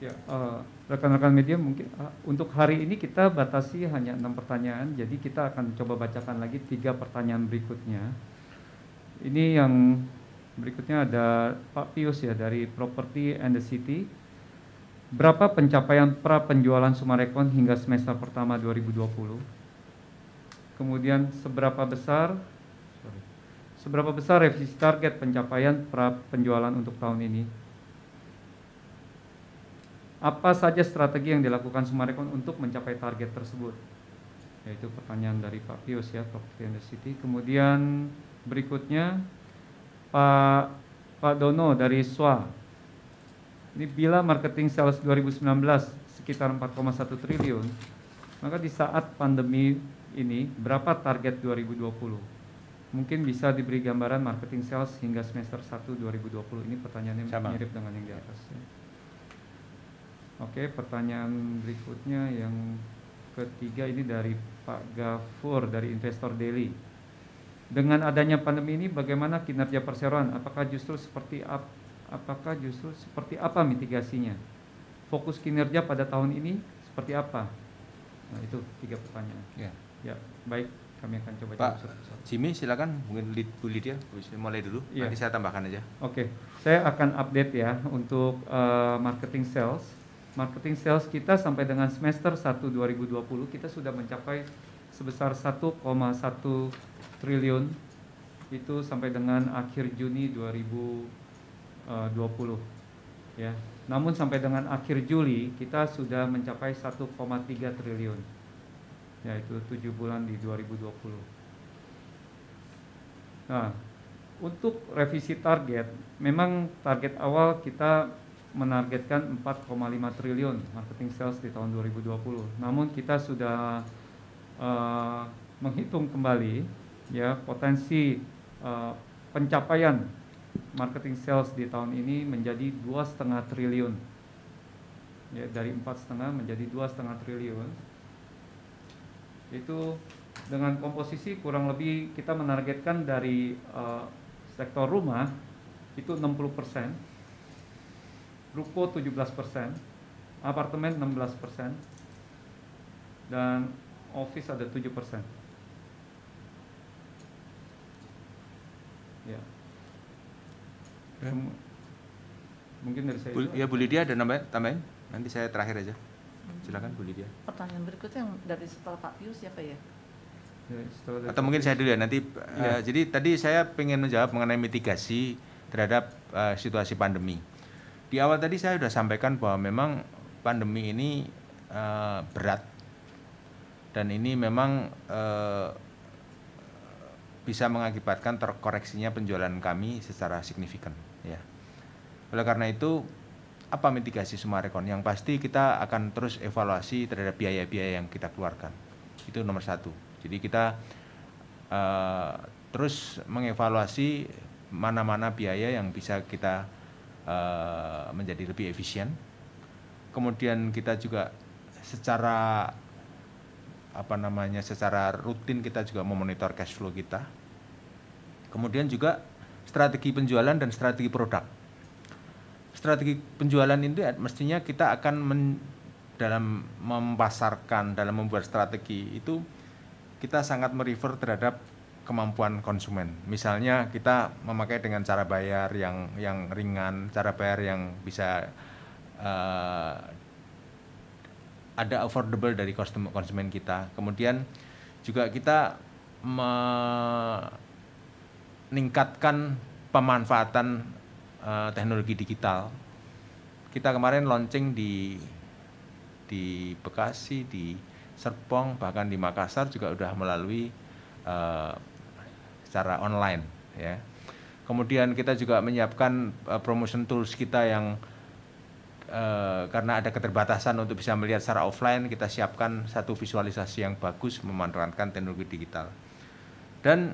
Ya, eh, rekan-rekan uh, media mungkin uh, untuk hari ini kita batasi hanya enam pertanyaan, jadi kita akan coba bacakan lagi tiga pertanyaan berikutnya. Ini yang berikutnya ada Pak Pius ya dari Property and the City. Berapa pencapaian pra penjualan Sumarekon hingga semester pertama 2020? Kemudian seberapa besar seberapa besar revisi target pencapaian pra penjualan untuk tahun ini? Apa saja strategi yang dilakukan Sumarekon untuk mencapai target tersebut? Yaitu pertanyaan dari Pak Pius ya, Property and Kemudian berikutnya Pak Pak Dono dari SWA ini bila marketing sales 2019 sekitar 4,1 triliun, maka di saat pandemi ini berapa target 2020? Mungkin bisa diberi gambaran marketing sales hingga semester 1 2020. Ini pertanyaannya Sama. mirip dengan yang di atas. Ya. Oke, pertanyaan berikutnya yang ketiga ini dari Pak Gafur dari Investor Daily. Dengan adanya pandemi ini bagaimana kinerja perseroan? Apakah justru seperti apa apakah justru seperti apa mitigasinya? Fokus kinerja pada tahun ini seperti apa? Nah, itu tiga pertanyaan. Ya. Ya, baik kami akan coba Pak Jimmy silakan mungkin lead Bu Lydia mulai dulu Ya. nanti saya tambahkan aja oke saya akan update ya untuk uh, marketing sales marketing sales kita sampai dengan semester 1 2020 kita sudah mencapai sebesar 1,1 triliun itu sampai dengan akhir Juni 2020 2020 eh, ya. Namun sampai dengan akhir Juli kita sudah mencapai 1,3 triliun. Yaitu 7 bulan di 2020. Nah, untuk revisi target, memang target awal kita menargetkan 4,5 triliun marketing sales di tahun 2020. Namun kita sudah uh, menghitung kembali ya potensi uh, pencapaian marketing sales di tahun ini menjadi dua setengah triliun ya dari empat setengah menjadi dua setengah triliun itu dengan komposisi kurang lebih kita menargetkan dari uh, sektor rumah itu 60 persen ruko 17 persen apartemen 16 persen dan office ada 7 persen ya yeah mungkin dari saya Bu, ya Bu Lydia ada nambah tambahin nanti saya terakhir aja hmm. silakan Bu Lydia pertanyaan berikutnya yang dari setelah Pak Pius siapa ya Ya, atau mungkin saya dulu ya nanti eh, ya. Uh, jadi tadi saya ingin menjawab mengenai mitigasi terhadap uh, situasi pandemi di awal tadi saya sudah sampaikan bahwa memang pandemi ini uh, berat dan ini memang uh, bisa mengakibatkan terkoreksinya penjualan kami secara signifikan ya. Oleh karena itu apa mitigasi Sumarekon? Yang pasti kita akan terus evaluasi terhadap biaya-biaya yang kita keluarkan. Itu nomor satu. Jadi kita uh, terus mengevaluasi mana-mana biaya yang bisa kita uh, menjadi lebih efisien. Kemudian kita juga secara apa namanya secara rutin kita juga memonitor cash flow kita Kemudian juga strategi penjualan dan strategi produk. Strategi penjualan itu mestinya kita akan men, dalam mempasarkan, dalam membuat strategi itu kita sangat merefer terhadap kemampuan konsumen. Misalnya kita memakai dengan cara bayar yang yang ringan, cara bayar yang bisa uh, ada affordable dari konsumen kita. Kemudian juga kita meningkatkan pemanfaatan uh, teknologi digital. Kita kemarin launching di di Bekasi, di Serpong, bahkan di Makassar juga sudah melalui uh, secara online ya. Kemudian kita juga menyiapkan uh, promotion tools kita yang uh, karena ada keterbatasan untuk bisa melihat secara offline, kita siapkan satu visualisasi yang bagus memanfaatkan teknologi digital. Dan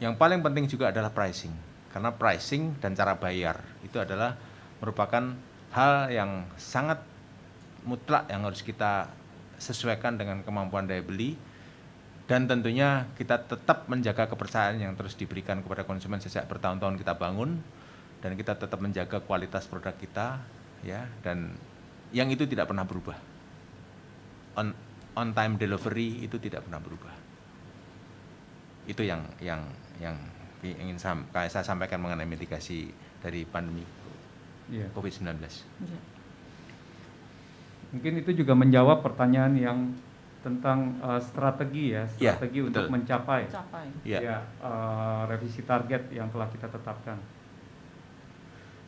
yang paling penting juga adalah pricing. Karena pricing dan cara bayar itu adalah merupakan hal yang sangat mutlak yang harus kita sesuaikan dengan kemampuan daya beli dan tentunya kita tetap menjaga kepercayaan yang terus diberikan kepada konsumen sejak bertahun-tahun kita bangun dan kita tetap menjaga kualitas produk kita ya dan yang itu tidak pernah berubah on on time delivery itu tidak pernah berubah itu yang yang yang ingin saya, saya sampaikan mengenai mitigasi dari pandemi yeah. COVID-19. Yeah. Mungkin itu juga menjawab pertanyaan yang tentang uh, strategi ya, iya, strategi yeah, untuk betul. mencapai yeah. ya, uh, revisi target yang telah kita tetapkan.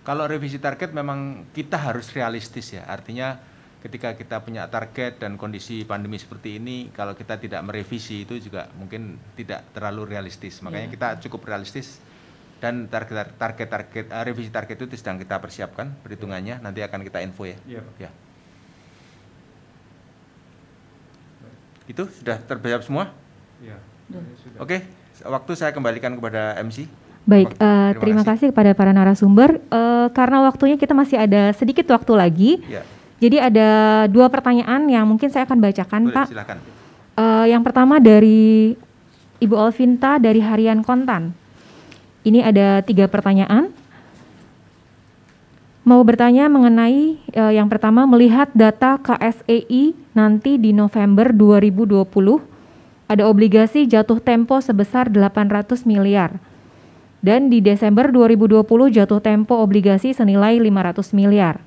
Kalau revisi target memang kita harus realistis ya, artinya ketika kita punya target dan kondisi pandemi seperti ini kalau kita tidak merevisi itu juga mungkin tidak terlalu realistis makanya yeah. kita cukup realistis dan target target target uh, revisi target itu sedang kita persiapkan perhitungannya yeah. nanti akan kita info ya yeah. yeah. itu sudah terjawab semua iya. ya, oke waktu saya kembalikan kepada MC Baik, uh, terima, eh, terima kasih. kasih kepada para narasumber. Uh, karena waktunya kita masih ada sedikit waktu lagi. Ya. Jadi ada dua pertanyaan yang mungkin saya akan bacakan, Boleh, Pak. Silakan. Uh, yang pertama dari Ibu Alvinta dari Harian Kontan. Ini ada tiga pertanyaan. Mau bertanya mengenai uh, yang pertama melihat data KSEI nanti di November 2020 ada obligasi jatuh tempo sebesar 800 miliar dan di Desember 2020 jatuh tempo obligasi senilai 500 miliar.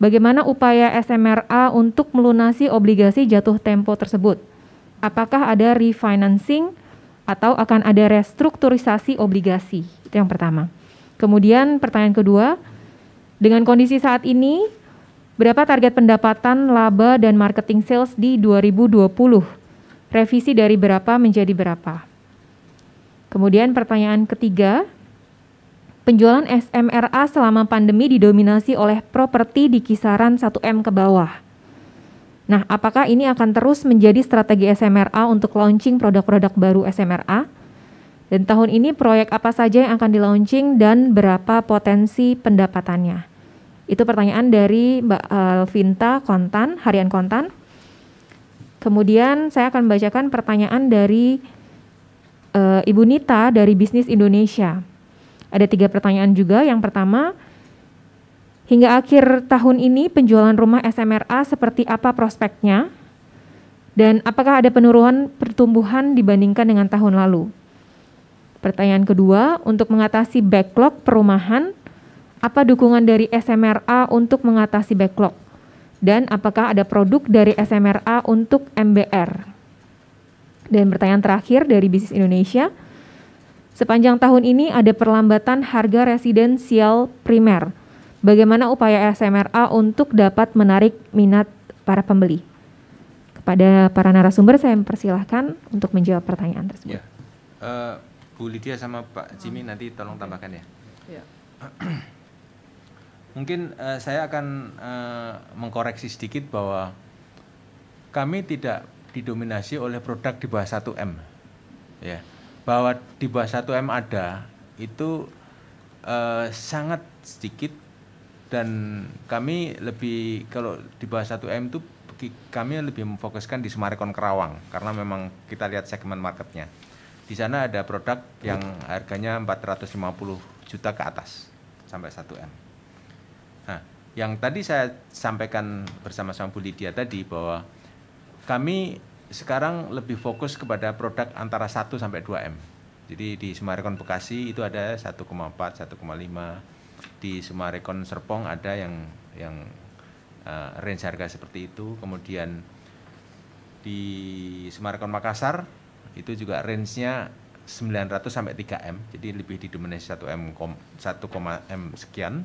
Bagaimana upaya SMRA untuk melunasi obligasi jatuh tempo tersebut? Apakah ada refinancing atau akan ada restrukturisasi obligasi? Itu yang pertama. Kemudian pertanyaan kedua, dengan kondisi saat ini, berapa target pendapatan, laba, dan marketing sales di 2020? Revisi dari berapa menjadi berapa? Kemudian pertanyaan ketiga, Penjualan SMRA selama pandemi didominasi oleh properti di kisaran 1M ke bawah. Nah, apakah ini akan terus menjadi strategi SMRA untuk launching produk-produk baru SMRA? Dan tahun ini proyek apa saja yang akan dilaunching dan berapa potensi pendapatannya? Itu pertanyaan dari Mbak Alvinta eh, Kontan, Harian Kontan. Kemudian saya akan bacakan pertanyaan dari uh, Ibu Nita dari Bisnis Indonesia. Ada tiga pertanyaan juga. Yang pertama, hingga akhir tahun ini penjualan rumah SMRA seperti apa prospeknya? Dan apakah ada penurunan pertumbuhan dibandingkan dengan tahun lalu? Pertanyaan kedua, untuk mengatasi backlog perumahan, apa dukungan dari SMRA untuk mengatasi backlog? Dan apakah ada produk dari SMRA untuk MBR? Dan pertanyaan terakhir dari Bisnis Indonesia, Sepanjang tahun ini ada perlambatan harga residensial primer. Bagaimana upaya SMRA untuk dapat menarik minat para pembeli? Kepada para narasumber saya persilahkan untuk menjawab pertanyaan tersebut. Ya. Uh, Bu Lydia sama Pak Jimmy nanti tolong tambahkan ya. ya. Mungkin uh, saya akan uh, mengkoreksi sedikit bahwa kami tidak didominasi oleh produk di bawah 1M. Ya bahwa di bawah 1M ada itu uh, sangat sedikit dan kami lebih kalau di bawah 1M itu kami lebih memfokuskan di Semarekon Kerawang karena memang kita lihat segmen marketnya. Di sana ada produk yang harganya 450 juta ke atas sampai 1M. Nah, yang tadi saya sampaikan bersama-sama Bu Lydia tadi bahwa kami sekarang lebih fokus kepada produk antara 1 sampai 2 M. Jadi di Sumarekon Bekasi itu ada 1,4, 1,5. Di Sumarekon Serpong ada yang yang uh, range harga seperti itu. Kemudian di Sumarekon Makassar itu juga range-nya 900 sampai 3 M. Jadi lebih didominasi 1 M 1, M sekian.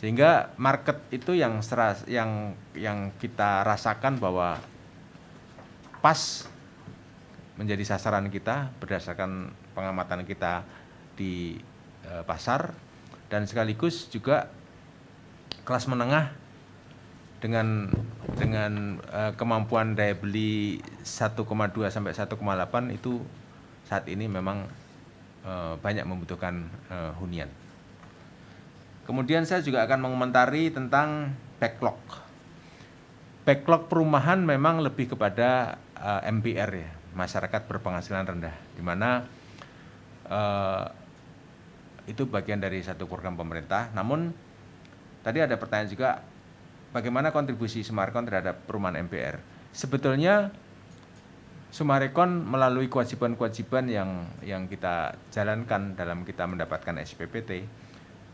Sehingga market itu yang seras, yang yang kita rasakan bahwa pas menjadi sasaran kita berdasarkan pengamatan kita di e, pasar dan sekaligus juga kelas menengah dengan dengan e, kemampuan daya beli 1,2 sampai 1,8 itu saat ini memang e, banyak membutuhkan e, hunian. Kemudian saya juga akan mengomentari tentang backlog backlog perumahan memang lebih kepada uh, eh, MPR ya, masyarakat berpenghasilan rendah, di mana uh, itu bagian dari satu program pemerintah. Namun tadi ada pertanyaan juga bagaimana kontribusi Sumarekon terhadap perumahan MPR. Sebetulnya Sumarekon melalui kewajiban-kewajiban yang yang kita jalankan dalam kita mendapatkan SPPT,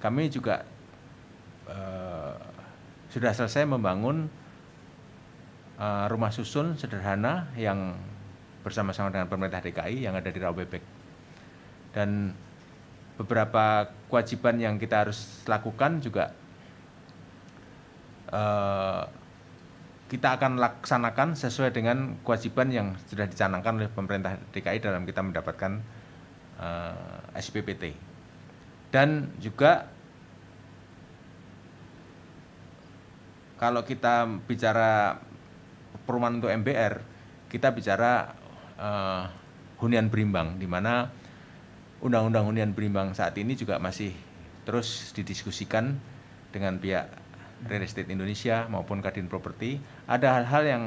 kami juga uh, sudah selesai membangun Eh, rumah susun sederhana yang bersama-sama dengan pemerintah DKI yang ada di Rawebek Dan beberapa kewajiban yang kita harus lakukan juga uh, kita akan laksanakan sesuai dengan kewajiban yang sudah dicanangkan oleh pemerintah DKI dalam kita mendapatkan uh, eh, SPPT. Dan juga kalau kita bicara perumahan untuk MBR kita bicara uh, hunian berimbang di mana undang-undang hunian berimbang saat ini juga masih terus didiskusikan dengan pihak real estate Indonesia maupun Kadin Property ada hal-hal yang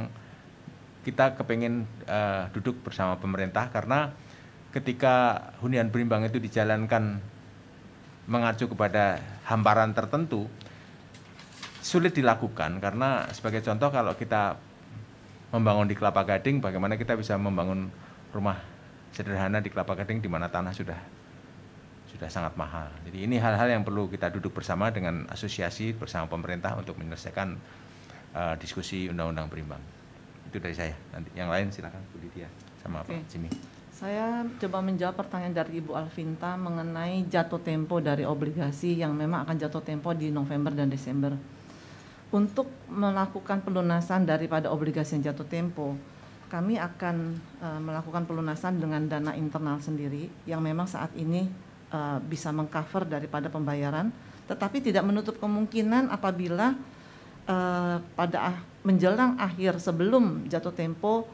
kita kepengen uh, eh, duduk bersama pemerintah karena ketika hunian berimbang itu dijalankan mengacu kepada hamparan tertentu sulit dilakukan karena sebagai contoh kalau kita membangun di Kelapa Gading, bagaimana kita bisa membangun rumah sederhana di Kelapa Gading di mana tanah sudah sudah sangat mahal. Jadi ini hal-hal yang perlu kita duduk bersama dengan asosiasi bersama pemerintah untuk menyelesaikan uh, diskusi undang-undang berimbang. Itu dari saya. Nanti yang lain silakan Bu Lydia sama okay. Pak Jimmy. Saya coba menjawab pertanyaan dari Ibu Alvinta mengenai jatuh tempo dari obligasi yang memang akan jatuh tempo di November dan Desember untuk melakukan pelunasan daripada obligasi yang jatuh tempo, kami akan uh, melakukan pelunasan dengan dana internal sendiri yang memang saat ini uh, bisa mengcover daripada pembayaran, tetapi tidak menutup kemungkinan apabila uh, pada ah, menjelang akhir sebelum jatuh tempo,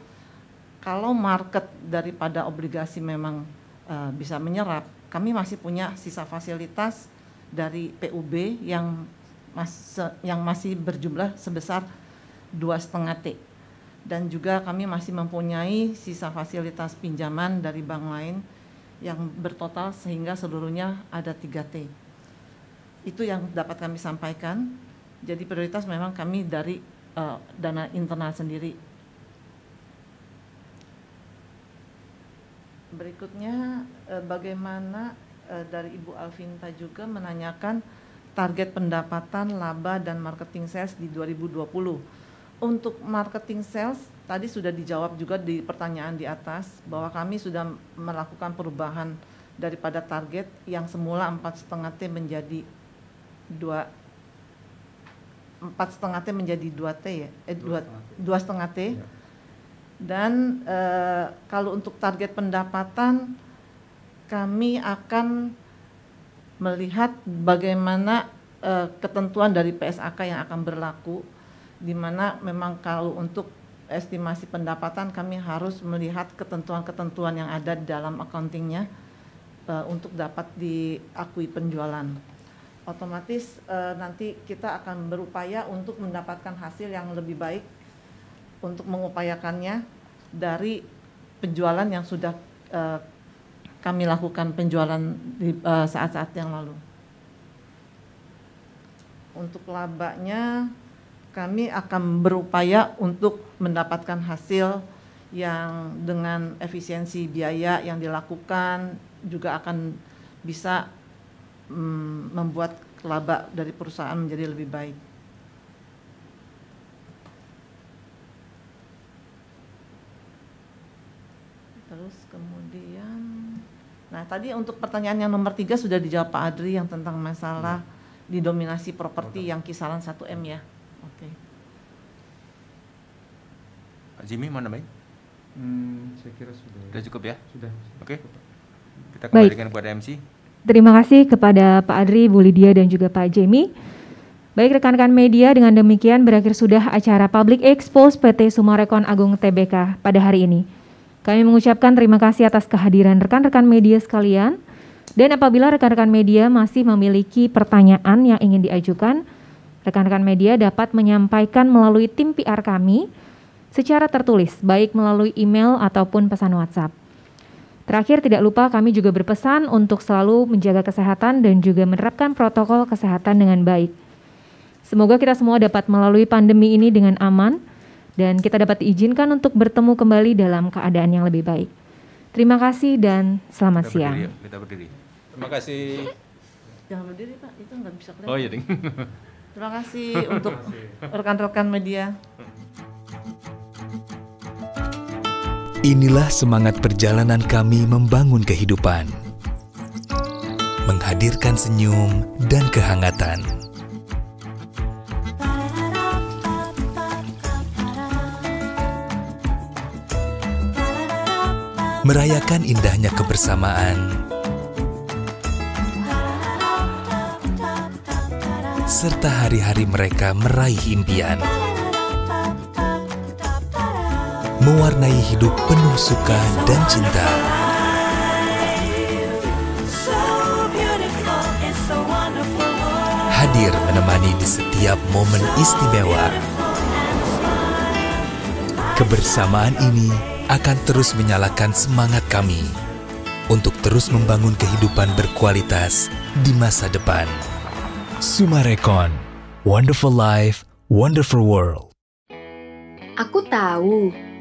kalau market daripada obligasi memang uh, bisa menyerap, kami masih punya sisa fasilitas dari PUB yang mas, yang masih berjumlah sebesar dua setengah T. Dan juga kami masih mempunyai sisa fasilitas pinjaman dari bank lain yang bertotal sehingga seluruhnya ada 3 T. Itu yang dapat kami sampaikan. Jadi prioritas memang kami dari uh, dana internal sendiri. Berikutnya eh, bagaimana eh, dari Ibu Alvinta juga menanyakan target pendapatan, laba, dan marketing sales di 2020. Untuk marketing sales, tadi sudah dijawab juga di pertanyaan di atas, bahwa kami sudah melakukan perubahan daripada target yang semula 4,5 T menjadi 2 empat setengah T menjadi dua T ya, eh dua dua setengah T. Iya. Dan e, kalau untuk target pendapatan, kami akan melihat bagaimana uh, ketentuan dari PSAK yang akan berlaku di mana memang kalau untuk estimasi pendapatan kami harus melihat ketentuan-ketentuan yang ada di dalam accountingnya uh, untuk dapat diakui penjualan. Otomatis uh, nanti kita akan berupaya untuk mendapatkan hasil yang lebih baik untuk mengupayakannya dari penjualan yang sudah uh, kami lakukan penjualan di eh, saat-saat uh, yang lalu. Untuk labanya kami akan berupaya untuk mendapatkan hasil yang dengan efisiensi biaya yang dilakukan juga akan bisa um, membuat laba dari perusahaan menjadi lebih baik. Terus kemudian Nah tadi untuk pertanyaan yang nomor tiga sudah dijawab Pak Adri yang tentang masalah hmm. didominasi properti yang kisaran 1 m ya. Oke. Okay. Jimmy mana baik Hmm, saya kira sudah. Sudah cukup ya? Sudah. Oke. Okay. Kita kembalikan kepada MC. Terima kasih kepada Pak Adri, Bu Lydia, dan juga Pak Jimmy. Baik rekan-rekan media, dengan demikian berakhir sudah acara Public Expose PT Sumarekon Agung TBK pada hari ini. Kami mengucapkan terima kasih atas kehadiran rekan-rekan media sekalian. Dan apabila rekan-rekan media masih memiliki pertanyaan yang ingin diajukan, rekan-rekan media dapat menyampaikan melalui tim PR kami secara tertulis, baik melalui email ataupun pesan WhatsApp. Terakhir, tidak lupa kami juga berpesan untuk selalu menjaga kesehatan dan juga menerapkan protokol kesehatan dengan baik. Semoga kita semua dapat melalui pandemi ini dengan aman dan kita dapat diizinkan untuk bertemu kembali dalam keadaan yang lebih baik. Terima kasih dan selamat kita siang. Berdiri, kita berdiri. Terima kasih. Jangan berdiri Pak, itu nggak bisa kelihatan. Oh iya ding. Terima kasih untuk rekan-rekan media. Inilah semangat perjalanan kami membangun kehidupan. Menghadirkan senyum dan kehangatan. merayakan indahnya kebersamaan, serta hari-hari mereka meraih impian, mewarnai hidup penuh suka dan cinta. Hadir menemani di setiap momen istimewa. Kebersamaan ini akan terus menyalakan semangat kami untuk terus membangun kehidupan berkualitas di masa depan. Sumarekon, Wonderful Life, Wonderful World. Aku tahu